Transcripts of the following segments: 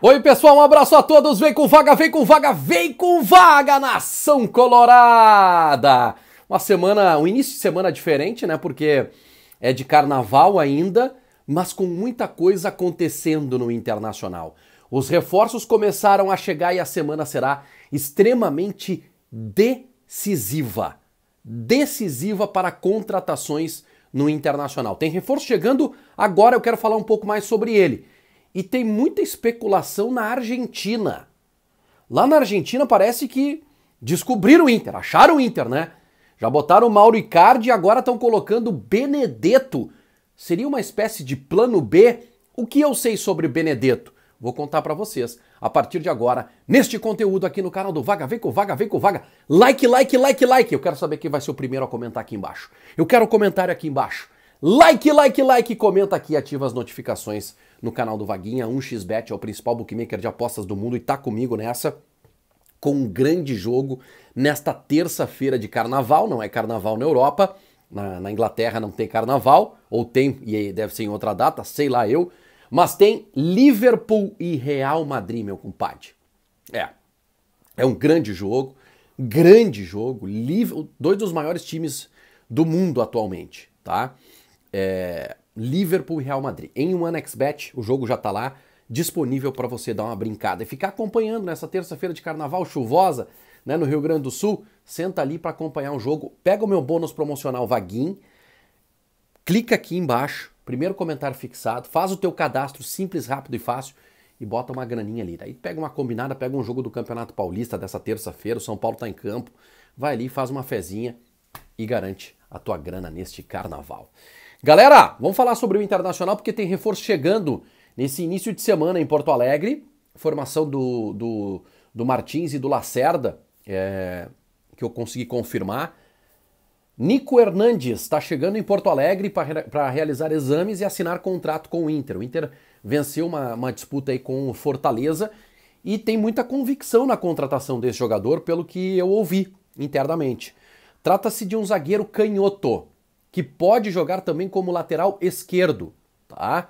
Oi, pessoal, um abraço a todos. Vem com vaga, vem com vaga, vem com vaga, nação colorada! Uma semana, um início de semana diferente, né? Porque é de carnaval ainda, mas com muita coisa acontecendo no internacional. Os reforços começaram a chegar e a semana será extremamente decisiva. Decisiva para contratações no internacional. Tem reforço chegando agora, eu quero falar um pouco mais sobre ele e tem muita especulação na Argentina. Lá na Argentina parece que descobriram o Inter, acharam o Inter, né? Já botaram o Mauro Icardi e agora estão colocando o Benedetto. Seria uma espécie de plano B? O que eu sei sobre Benedetto? Vou contar para vocês a partir de agora, neste conteúdo aqui no canal do Vaga, vem com Vaga, vem com Vaga. Like, like, like, like. Eu quero saber quem vai ser o primeiro a comentar aqui embaixo. Eu quero comentário aqui embaixo. Like, like, like, comenta aqui, ativa as notificações no canal do Vaguinha. 1xBet é o principal bookmaker de apostas do mundo e tá comigo nessa com um grande jogo nesta terça-feira de carnaval, não é carnaval na Europa, na, na, Inglaterra não tem carnaval, ou tem, e deve ser em outra data, sei lá eu, mas tem Liverpool e Real Madrid, meu compadre. É, é um grande jogo, grande jogo, dois dos maiores times do mundo atualmente, tá? É, Liverpool e Real Madrid. Em um Anexbet, o jogo já está lá, disponível para você dar uma brincada e ficar acompanhando nessa terça-feira de carnaval chuvosa, né, no Rio Grande do Sul. Senta ali para acompanhar um jogo, pega o meu bônus promocional Vaguinho. clica aqui embaixo, primeiro comentário fixado, faz o teu cadastro simples, rápido e fácil e bota uma graninha ali. Daí pega uma combinada, pega um jogo do Campeonato Paulista dessa terça-feira, o São Paulo está em campo, vai ali, faz uma fezinha e garante a tua grana neste carnaval. Galera, vamos falar sobre o Internacional porque tem reforço chegando nesse início de semana em Porto Alegre. Formação do, do, do Martins e do Lacerda, é, que eu consegui confirmar. Nico Hernandes está chegando em Porto Alegre para realizar exames e assinar contrato com o Inter. O Inter venceu uma, uma disputa aí com o Fortaleza e tem muita convicção na contratação desse jogador, pelo que eu ouvi internamente. Trata-se de um zagueiro canhoto, que pode jogar também como lateral esquerdo, tá?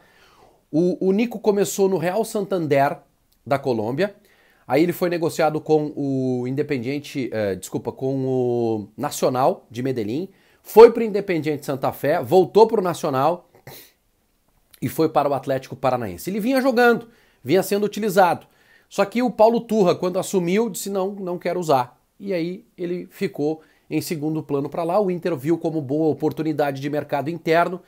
O, o Nico começou no Real Santander da Colômbia, aí ele foi negociado com o Independiente, eh, desculpa, com o Nacional de Medellín, foi para o Independiente Santa Fé, voltou para o Nacional e foi para o Atlético Paranaense. Ele vinha jogando, vinha sendo utilizado. Só que o Paulo Turra, quando assumiu, disse não, não quero usar. E aí ele ficou em segundo plano para lá. O Inter viu como boa oportunidade de mercado interno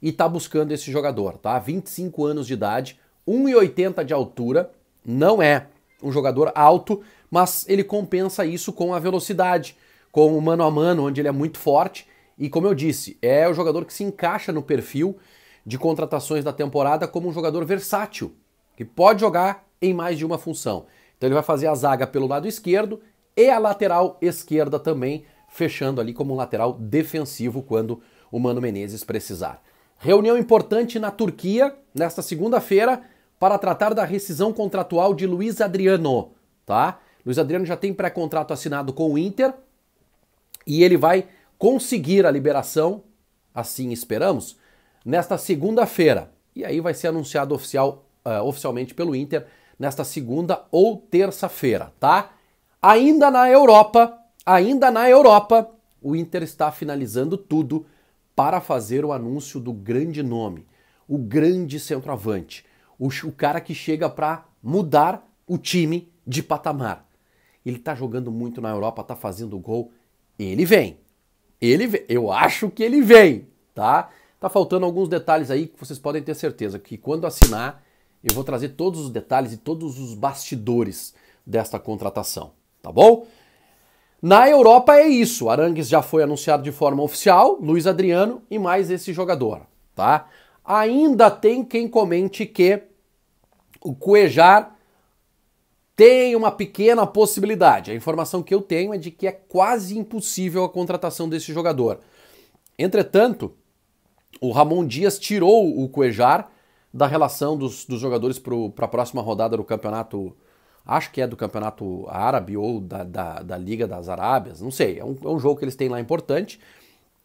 e está buscando esse jogador, tá? 25 anos de idade, 1,80 de altura, não é um jogador alto, mas ele compensa isso com a velocidade, com o mano a mano, onde ele é muito forte. E como eu disse, é o jogador que se encaixa no perfil de contratações da temporada como um jogador versátil, que pode jogar em mais de uma função. Então ele vai fazer a zaga pelo lado esquerdo e a lateral esquerda também, fechando ali como um lateral defensivo quando o Mano Menezes precisar. Reunião importante na Turquia nesta segunda-feira para tratar da rescisão contratual de Luiz Adriano, tá? Luiz Adriano já tem pré-contrato assinado com o Inter e ele vai conseguir a liberação, assim esperamos, nesta segunda-feira. E aí vai ser anunciado oficial, uh, oficialmente pelo Inter nesta segunda ou terça-feira, tá? Ainda na Europa, Ainda na Europa, o Inter está finalizando tudo para fazer o anúncio do grande nome, o grande centroavante, o, o cara que chega para mudar o time de patamar. Ele está jogando muito na Europa, está fazendo gol, ele vem. Ele vem. eu acho que ele vem, tá? Tá faltando alguns detalhes aí que vocês podem ter certeza que quando assinar eu vou trazer todos os detalhes e todos os bastidores desta contratação, tá bom? Na Europa é isso. Arangues já foi anunciado de forma oficial, Luiz Adriano e mais esse jogador, tá? Ainda tem quem comente que o Cuejar tem uma pequena possibilidade. A informação que eu tenho é de que é quase impossível a contratação desse jogador. Entretanto, o Ramon Dias tirou o Cuejar da relação dos, dos jogadores para a próxima rodada do campeonato acho que é do Campeonato Árabe ou da, da, da Liga das Arábias, não sei. É um, é um, jogo que eles têm lá importante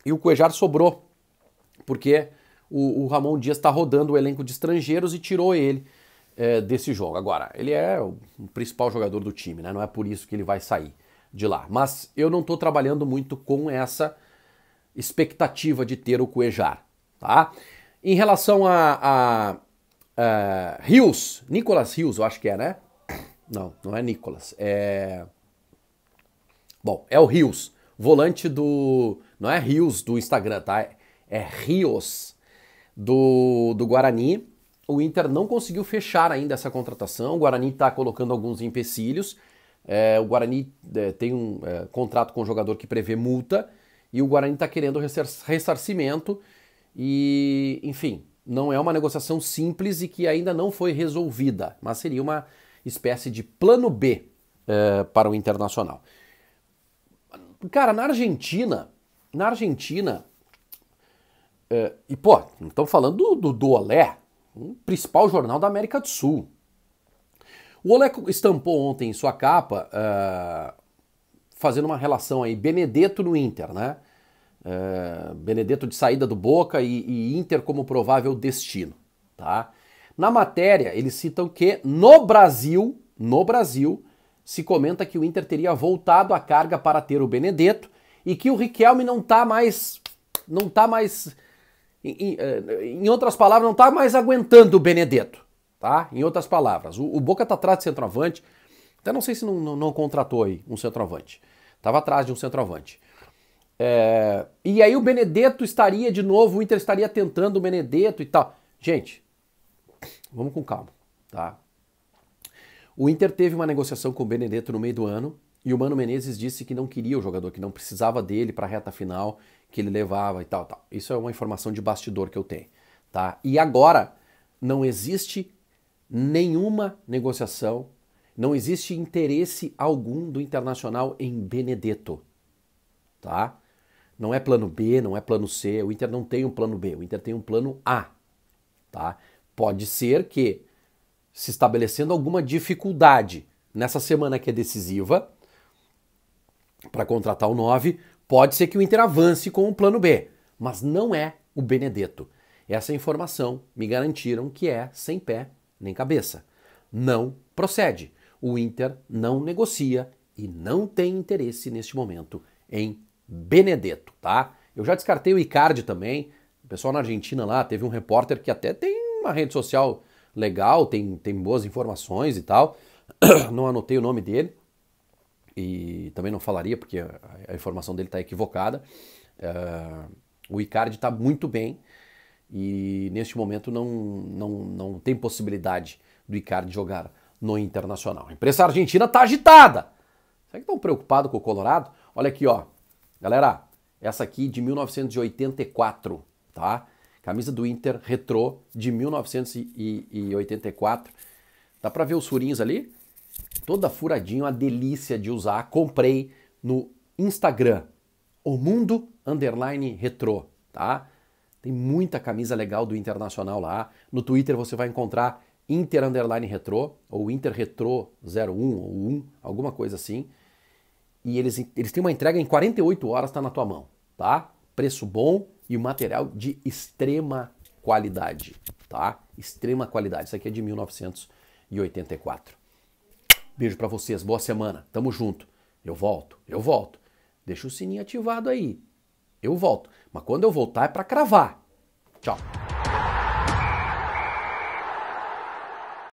e o Cuejar sobrou, porque o, o Ramon Dias está rodando o elenco de estrangeiros e tirou ele é, desse jogo. Agora, ele é o principal jogador do time, né? não é por isso que ele vai sair de lá. Mas eu não estou trabalhando muito com essa expectativa de ter o Cuejar, tá? Em relação a, a, a eh, Rios, Nicolas Rios, eu acho que é, né? Não, não é Nicolas. É. Bom, é o Rios, volante do. Não é Rios do Instagram, tá? É Rios do, do Guarani. O Inter não conseguiu fechar ainda essa contratação. O Guarani está colocando alguns empecilhos. É, o Guarani é, tem um é, contrato com o jogador que prevê multa e o Guarani está querendo ressarcimento. E, enfim, não é uma negociação simples e que ainda não foi resolvida, mas seria uma espécie de plano B é, para o Internacional. Cara, na Argentina, na Argentina, é, e pô, não estamos falando do, do, do Olé, um principal jornal da América do Sul. O Olé estampou ontem em sua capa, é, fazendo uma relação aí, Benedetto no Inter, né? Benedetto de saída do Boca e, e Inter como provável destino, tá? Na matéria, eles citam que no Brasil, no Brasil, se comenta que o Inter teria voltado a carga para ter o Benedetto e que o Riquelme não está mais não tá mais em, em, eh, outras palavras, não está mais aguentando o Benedetto, tá? Em outras palavras, o, o Boca está atrás de centroavante, até não sei se não, não, não contratou aí um centroavante. Estava atrás de um centroavante. É, e aí o Benedetto estaria de novo, o Inter estaria tentando o Benedetto e tal. Gente, Vamos com calma, tá? O Inter teve uma negociação com o Benedetto no meio do ano e o Mano Menezes disse que não queria o jogador, que não precisava dele para a reta final, que ele levava e tal, tal. Isso é uma informação de bastidor que eu tenho, tá? E agora não existe nenhuma negociação, não existe interesse algum do Internacional em Benedetto, tá? Não é plano B, não é plano C, o Inter não tem um plano B, o Inter tem um plano A, tá? Pode ser que, se estabelecendo alguma dificuldade nessa semana que é decisiva, para contratar o 9, pode ser que o Inter avance com o plano B, mas não é o Benedetto. Essa informação me garantiram que é sem pé nem cabeça. Não procede. O Inter não negocia e não tem interesse neste momento em Benedetto, tá? Eu já descartei o Icardi também. O pessoal na Argentina lá teve um repórter que até tem uma rede social legal, tem, tem boas informações e tal. Não anotei o nome dele e também não falaria porque a, informação dele está equivocada. Uh, o Icardi está muito bem e neste momento não, não, não tem possibilidade do Icardi jogar no Internacional. A imprensa argentina está agitada. Será que estão preocupados com o Colorado? Olha aqui, ó. Galera, essa aqui de 1984, tá? Camisa do Inter retrô de 1984. Dá para ver os furinhos ali? Toda furadinha, uma delícia de usar. Comprei no Instagram, o mundo underline retrô, tá? Tem muita camisa legal do Internacional lá. No Twitter você vai encontrar Inter Underline Retro, ou Inter Retro 01 ou 1, alguma coisa assim. E eles, eles têm uma entrega em 48 horas, tá na tua mão, tá? Preço bom, e o material de extrema qualidade, tá? Extrema qualidade. Isso aqui é de 1984. Beijo para vocês, boa semana. Tamo junto. Eu volto, eu volto. Deixa o sininho ativado aí. Eu volto. Mas quando eu voltar é para cravar. Tchau.